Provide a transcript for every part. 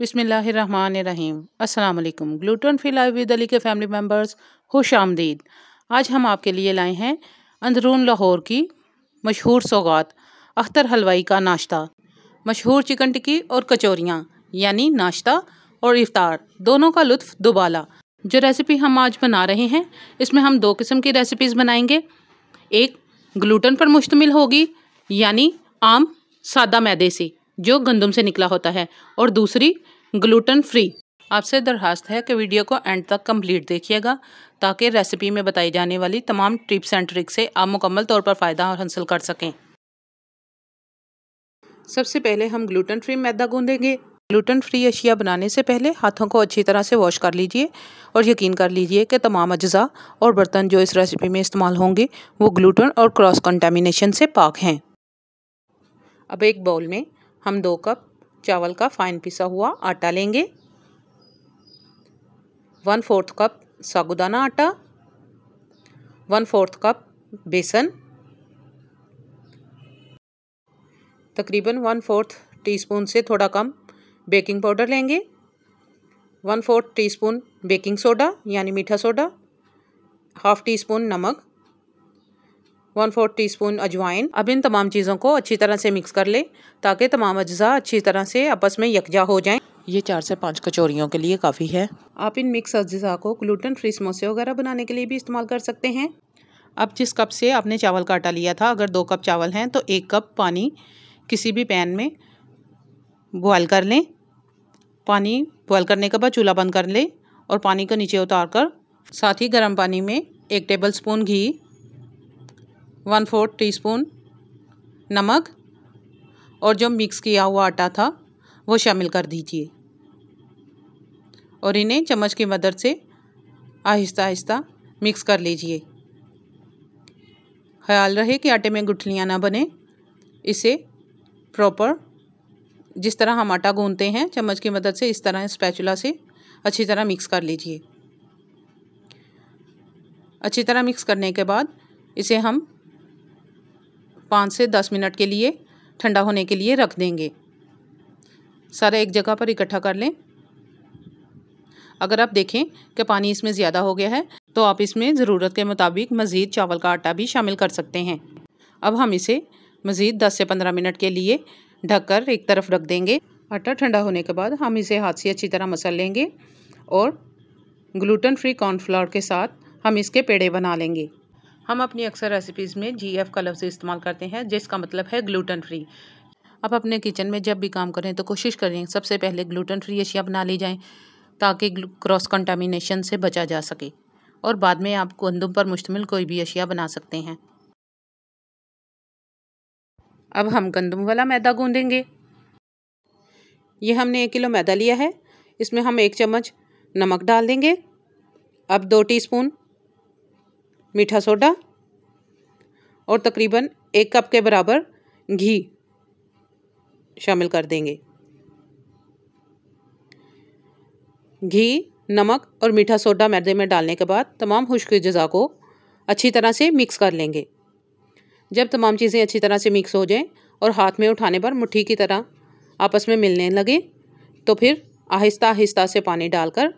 बिसमीम अल्लाम gluten free live with Ali के फैमिली मेम्बर्स खुश आमदीद आज हम आपके लिए लाए हैं अंदरून लाहौर की मशहूर सौगात अख्तर हलवाई का नाश्ता मशहूर चिकन टिक्की और कचौरियाँ यानी नाश्ता और इफ़ार दोनों का लुत्फ दुबाला जो रेसिपी हम आज बना रहे हैं इसमें हम दो किस्म की रेसिपीज़ बनाएंगे एक ग्लूटन पर मुश्तमिल होगी यानी आम सादा मैदे से जो गंदम से निकला होता है और दूसरी ग्लूटन फ्री आपसे दरखास्त है कि वीडियो को एंड तक कंप्लीट देखिएगा ताकि रेसिपी में बताई जाने वाली तमाम टिप्स एंड ट्रिक्स से आप मुकम्मल तौर पर फ़ायदा हासिल कर सकें सबसे पहले हम ग्लूटन फ्री मैदा गूंदेंगे ग्लूटन फ्री अशिया बनाने से पहले हाथों को अच्छी तरह से वॉश कर लीजिए और यकीन कर लीजिए कि तमाम अज्जा और बर्तन जो इस रेसिपी में इस्तेमाल होंगे वो ग्लूटन और क्रॉस कंटेमिनेशन से पाक हैं अब एक बाउल में हम दो कप चावल का फाइन पिसा हुआ आटा लेंगे वन फोर्थ कप सागुदाना आटा वन फोर्थ कप बेसन तकरीबन वन फोर्थ टीस्पून से थोड़ा कम बेकिंग पाउडर लेंगे one fourth teaspoon baking soda यानी मीठा सोडा हाफ टी स्पून नमक वन फोर्थ टी स्पून अजवाइन अब इन तमाम चीज़ों को अच्छी तरह से मिक्स कर लें ताकि तमाम अज्जा अच्छी तरह से आपस में यकजा हो जाएं ये चार से पाँच कचौरियों के लिए काफ़ी है आप इन मिक्स अज्जा को ग्लूटन फ्री समोसे वगैरह बनाने के लिए भी इस्तेमाल कर सकते हैं अब जिस कप से आपने चावल का आटा लिया था अगर दो कप चावल हैं तो एक कप पानी किसी भी पैन में बॉयल कर लें पानी बॉयल करने के बाद चूल्हा बंद कर लें और पानी को नीचे उतार कर साथ ही गर्म पानी में एक टेबल स्पून घी वन फोर्थ स्पून नमक और जो मिक्स किया हुआ आटा था वो शामिल कर दीजिए और इन्हें चम्मच की मदद से आहिस्ता आहिस्ता मिक्स कर लीजिए ख्याल रहे कि आटे में गुठलियाँ ना बने इसे प्रॉपर जिस तरह हम आटा गूंदते हैं चम्मच की मदद से इस तरह स्पैचुला से अच्छी तरह मिक्स कर लीजिए अच्छी तरह मिक्स करने के बाद इसे हम पाँच से दस मिनट के लिए ठंडा होने के लिए रख देंगे सारा एक जगह पर इकट्ठा कर लें अगर आप देखें कि पानी इसमें ज़्यादा हो गया है तो आप इसमें ज़रूरत के मुताबिक मज़ीद चावल का आटा भी शामिल कर सकते हैं अब हम इसे मज़ीद दस से पंद्रह मिनट के लिए ढककर एक तरफ रख देंगे आटा ठंडा होने के बाद हम इसे हाथ से अच्छी तरह मसल लेंगे और ग्लूटन फ्री कॉर्नफ्लावर के साथ हम इसके पेड़े बना लेंगे हम अपनी अक्सर रेसिपीज़ में जी एफ़ का लफ्ज़ इस्तेमाल करते हैं जिसका मतलब है ग्लूटन फ्री आप अपने किचन में जब भी काम करें तो कोशिश करें सबसे पहले ग्लूटन फ्री अशिया बना ली जाएँ ताकि क्रॉस कंटामिनेशन से बचा जा सके और बाद में आप गंदम पर मुश्तमिल कोई भी अशिया बना सकते हैं अब हम गंदम वाला मैदा गूंदेंगे ये हमने एक किलो मैदा लिया है इसमें हम एक चम्मच नमक डाल देंगे अब दो टीस्पून मीठा सोडा और तकरीबन एक कप के बराबर घी शामिल कर देंगे घी नमक और मीठा सोडा मैदे में डालने के बाद तमाम खुश्क जज़ा को अच्छी तरह से मिक्स कर लेंगे जब तमाम चीज़ें अच्छी तरह से मिक्स हो जाएं और हाथ में उठाने पर मुट्ठी की तरह आपस में मिलने लगे तो फिर आहिस्ता आहिस्ता से पानी डालकर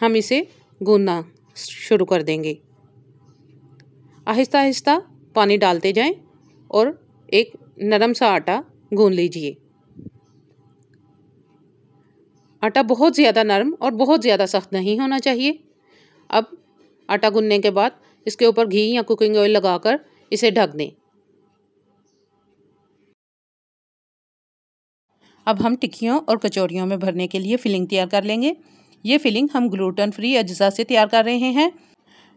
हम इसे गूंदना शुरू कर देंगे आहिस्ता आहिस्ता पानी डालते जाएं और एक नरम सा आटा गूंद लीजिए आटा बहुत ज़्यादा नरम और बहुत ज़्यादा सख्त नहीं होना चाहिए अब आटा गूंदने के बाद इसके ऊपर घी या कुकिंग ऑयल लगाकर इसे ढक दें अब हम टिक्कियों और कचौरियों में भरने के लिए फिलिंग तैयार कर लेंगे ये फिलिंग हम ग्लूटन फ्री अज्जा से तैयार कर रहे हैं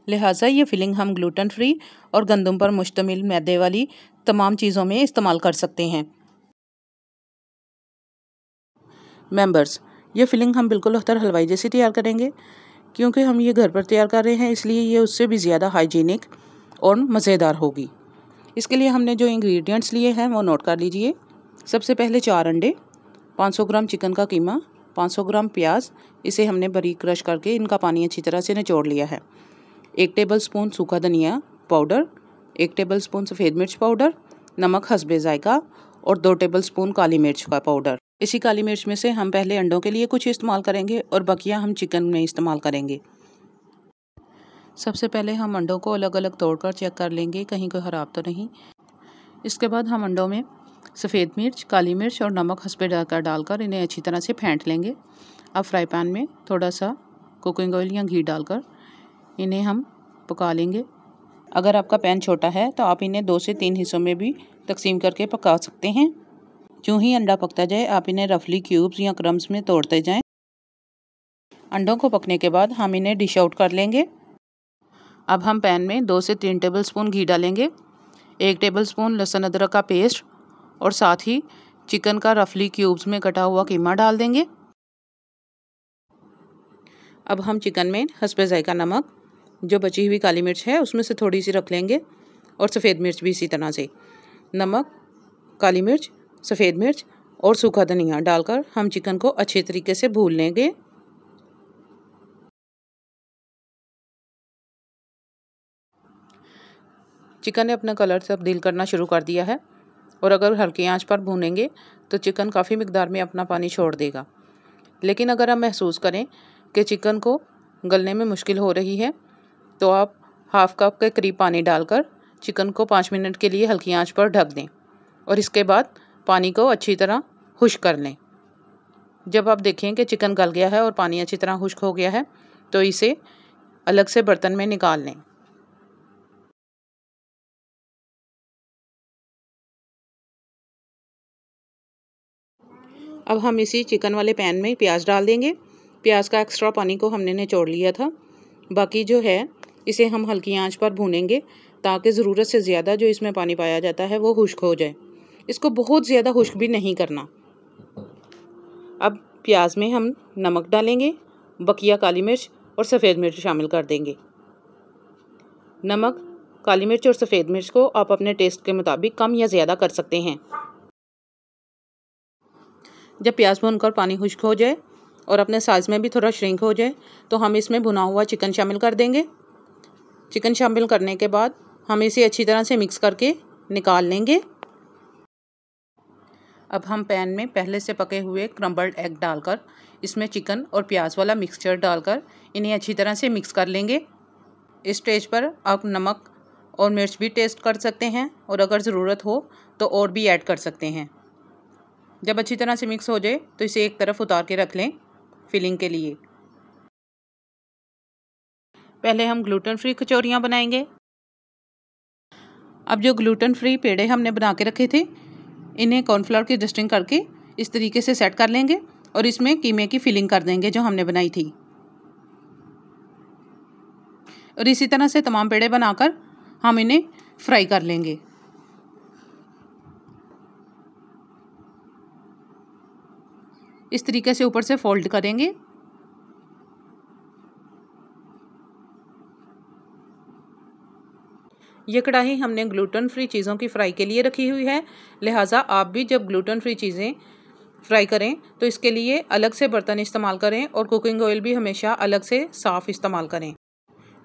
लिहाजा ये फिलिंग हम ग्लूटन फ्री और गंदम पर मुश्तमिल मैदे वाली तमाम चीज़ों में इस्तेमाल कर सकते हैं मेंबर्स ये फिलिंग हम बिल्कुल अख्तर हलवाई जैसी तैयार करेंगे क्योंकि हम ये घर पर तैयार कर रहे हैं इसलिए ये उससे भी ज़्यादा हाइजीनिक और मज़ेदार होगी इसके लिए हमने जो इंग्रेडिएंट्स लिए हैं वो नोट कर लीजिए सबसे पहले चार अंडे 500 ग्राम चिकन का कीमा 500 ग्राम प्याज इसे हमने बरीक क्रश करके इनका पानी अच्छी तरह से निचोड़ लिया है एक टेबल स्पून सूखा धनिया पाउडर एक टेबल स्पून सफ़ेद मिर्च पाउडर नमक हसबे ज़ायका और दो टेबल स्पून काली मिर्च का पाउडर इसी काली मिर्च में से हम पहले अंडों के लिए कुछ इस्तेमाल करेंगे और बकिया हम चिकन में इस्तेमाल करेंगे सबसे पहले हम अंडों को अलग अलग तोड़कर चेक कर लेंगे कहीं कोई ख़राब तो नहीं इसके बाद हम अंडों में सफ़ेद मिर्च काली मिर्च और नमक हंसपे डालकर डालकर इन्हें अच्छी तरह से फेंट लेंगे अब फ्राई पैन में थोड़ा सा कुकिंग ऑयल या घी डालकर इन्हें हम पका लेंगे अगर आपका पैन छोटा है तो आप इन्हें दो से तीन हिस्सों में भी तकसीम करके पका सकते हैं जो ही अंडा पकता जाए आप इन्हें रफली क्यूब्स या क्रम्स में तोड़ते जाएं अंडों को पकने के बाद हम इन्हें डिश आउट कर लेंगे अब हम पैन में दो से तीन टेबल स्पून घी डालेंगे एक टेबल स्पून लहसुन अदरक का पेस्ट और साथ ही चिकन का रफली क्यूब्स में कटा हुआ कीमा डाल देंगे अब हम चिकन में हंसपे जायका नमक जो बची हुई काली मिर्च है उसमें से थोड़ी सी रख लेंगे और सफ़ेद मिर्च भी इसी तरह से नमक काली मिर्च सफ़ेद मिर्च और सूखा धनिया डालकर हम चिकन को अच्छे तरीके से भून लेंगे चिकन ने अपना कलर तब्दील करना शुरू कर दिया है और अगर हल्की आंच पर भूनेंगे तो चिकन काफ़ी मकदार में अपना पानी छोड़ देगा लेकिन अगर हम महसूस करें कि चिकन को गलने में मुश्किल हो रही है तो आप हाफ़ कप के करीब पानी डालकर चिकन को पाँच मिनट के लिए हल्की आंच पर ढक दें और इसके बाद पानी को अच्छी तरह खुश्क कर लें जब आप देखें कि चिकन गल गया है और पानी अच्छी तरह खुश्क हो गया है तो इसे अलग से बर्तन में निकाल लें अब हम इसी चिकन वाले पैन में प्याज डाल देंगे प्याज का एक्स्ट्रा पानी को हमने निचोड़ लिया था बाकी जो है इसे हम हल्की आंच पर भूनेंगे ताकि ज़रूरत से ज़्यादा जो इसमें पानी पाया जाता है वो खुश्क हो जाए इसको बहुत ज़्यादा खुश्क भी नहीं करना अब प्याज में हम नमक डालेंगे बकिया काली मिर्च और सफ़ेद मिर्च शामिल कर देंगे नमक काली मिर्च और सफ़ेद मिर्च को आप अपने टेस्ट के मुताबिक कम या ज़्यादा कर सकते हैं जब प्याज भूनकर पानी खुश्क हो जाए और अपने साइज़ में भी थोड़ा श्रिंक हो जाए तो हम इसमें भुना हुआ चिकन शामिल कर देंगे चिकन शामिल करने के बाद हम इसे अच्छी तरह से मिक्स करके निकाल लेंगे अब हम पैन में पहले से पके हुए क्रम्बल्ड एग डालकर इसमें चिकन और प्याज वाला मिक्सचर डालकर इन्हें अच्छी तरह से मिक्स कर लेंगे इस स्टेज पर आप नमक और मिर्च भी टेस्ट कर सकते हैं और अगर ज़रूरत हो तो और भी ऐड कर सकते हैं जब अच्छी तरह से मिक्स हो जाए तो इसे एक तरफ उतार के रख लें फिलिंग के लिए पहले हम ग्लूटन फ्री कचौरियाँ बनाएंगे अब जो ग्लूटन फ्री पेड़े हमने बना के रखे थे इन्हें कॉर्नफ्लावर की डस्टिंग करके इस तरीके से सेट कर लेंगे और इसमें कीमे की फिलिंग कर देंगे जो हमने बनाई थी और इसी तरह से तमाम पेड़े बनाकर हम इन्हें फ्राई कर लेंगे इस तरीके से ऊपर से फोल्ड करेंगे ये कढ़ाई हमने ग्लूटन फ्री चीज़ों की फ्राई के लिए रखी हुई है लिहाजा आप भी जब ग्लूटन फ्री चीज़ें फ्राई करें तो इसके लिए अलग से बर्तन इस्तेमाल करें और कुकिंग ऑयल भी हमेशा अलग से साफ़ इस्तेमाल करें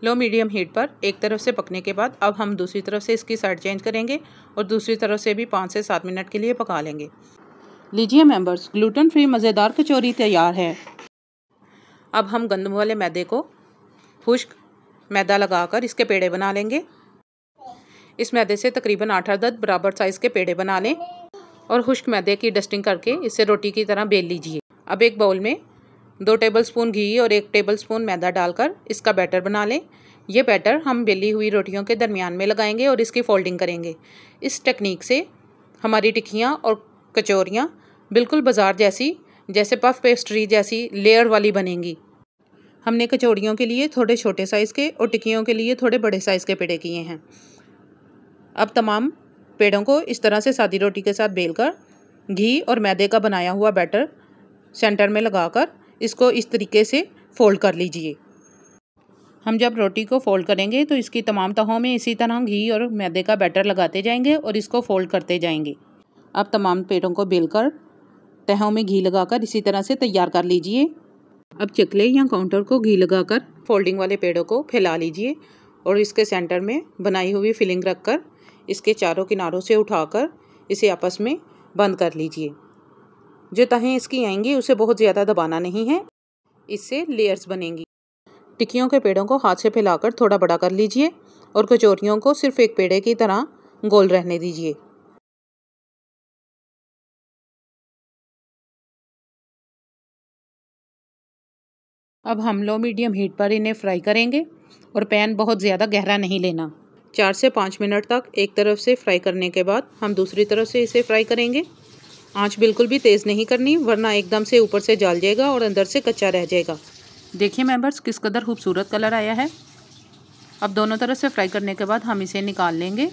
लो मीडियम हीट पर एक तरफ से पकने के बाद अब हम दूसरी तरफ से इसकी साइड चेंज करेंगे और दूसरी तरफ से भी पाँच से सात मिनट के लिए पका लेंगे लीजिए मेंबर्स ग्लूटन फ्री मज़ेदार कचौरी तैयार है अब हम गंदम वाले मैदे को खुश्क मैदा लगाकर इसके पेड़े बना लेंगे इस मैदे से तकरीबन आठ आठ दस बराबर साइज़ के पेड़े बना लें और खुश्क मैदे की डस्टिंग करके इसे रोटी की तरह बेल लीजिए अब एक बाउल में दो टेबलस्पून घी और एक टेबलस्पून मैदा डालकर इसका बैटर बना लें यह बैटर हम बेली हुई रोटियों के दरमियान में लगाएंगे और इसकी फोल्डिंग करेंगे इस टेक्निक से हमारी टिक्कियाँ और कचौरियाँ बिल्कुल बाजार जैसी जैसे पफ पेस्ट्री जैसी लेयर वाली बनेंगी हमने कचौड़ियों के लिए थोड़े छोटे साइज़ के और टिक्कियों के लिए थोड़े बड़े साइज़ के पेड़े किए हैं अब तमाम पेड़ों को इस तरह से सादी रोटी के साथ बेलकर घी और मैदे का बनाया हुआ बैटर सेंटर में लगाकर इसको इस तरीके से फ़ोल्ड कर लीजिए हम जब रोटी को फ़ोल्ड करेंगे तो इसकी तमाम तहों में इसी तरह घी और मैदे का बैटर लगाते जाएंगे और इसको फ़ोल्ड करते जाएंगे अब तमाम पेड़ों को बेलकर तहों में घी लगाकर इसी तरह से तैयार कर लीजिए अब चकले या काउंटर को घी लगाकर फोल्डिंग वाले पेड़ों को फैला लीजिए और इसके सेंटर में बनाई हुई फिलिंग रखकर इसके चारों किनारों से उठाकर इसे आपस में बंद कर लीजिए जो तहें इसकी आएंगी उसे बहुत ज़्यादा दबाना नहीं है इससे लेयर्स बनेंगी टिक्कियों के पेड़ों को हाथ से फैलाकर थोड़ा बड़ा कर लीजिए और कचौरियों को सिर्फ एक पेड़े की तरह गोल रहने दीजिए अब हम लो मीडियम हीट पर इन्हें फ्राई करेंगे और पैन बहुत ज़्यादा गहरा नहीं लेना चार से पाँच मिनट तक एक तरफ से फ्राई करने के बाद हम दूसरी तरफ से इसे फ्राई करेंगे आंच बिल्कुल भी तेज़ नहीं करनी वरना एकदम से ऊपर से जाल जाएगा और अंदर से कच्चा रह जाएगा देखिए मेंबर्स किस कदर खूबसूरत कलर आया है अब दोनों तरफ से फ्राई करने के बाद हम इसे निकाल लेंगे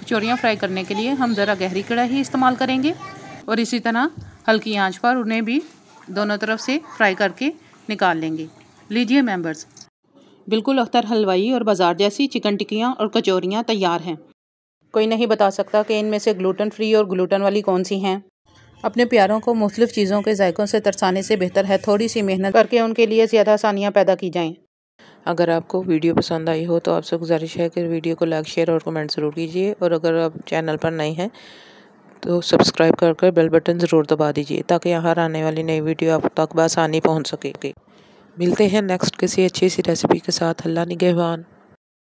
कचौड़ियाँ फ्राई करने के लिए हम ज़रा गहरी कढ़ाई इस्तेमाल करेंगे और इसी तरह हल्की आंच पर उन्हें भी दोनों तरफ से फ्राई करके निकाल लेंगे लीजिए मेंबर्स बिल्कुल अख्तर हलवाई और बाज़ार जैसी चिकन टिक्कियाँ और कचौरियाँ तैयार हैं कोई नहीं बता सकता कि इनमें से ग्लूटन फ्री और ग्लूटन वाली कौन सी हैं अपने प्यारों को मुख्तफ चीज़ों के जायकों से तरसाने से बेहतर है थोड़ी सी मेहनत करके उनके लिए ज़्यादा आसानियाँ पैदा की जाएँ अगर आपको वीडियो पसंद आई हो तो आपसे गुजारिश है कि वीडियो को लाइक शेयर और कमेंट ज़रूर कीजिए और अगर आप चैनल पर नए हैं तो सब्सक्राइब कर कर बेल बटन ज़रूर दबा दीजिए ताकि हर आने वाली नई वीडियो आप तक बसानी पहुँच सके मिलते हैं नेक्स्ट किसी अच्छी सी रेसिपी के साथ अल्लाह निगेवान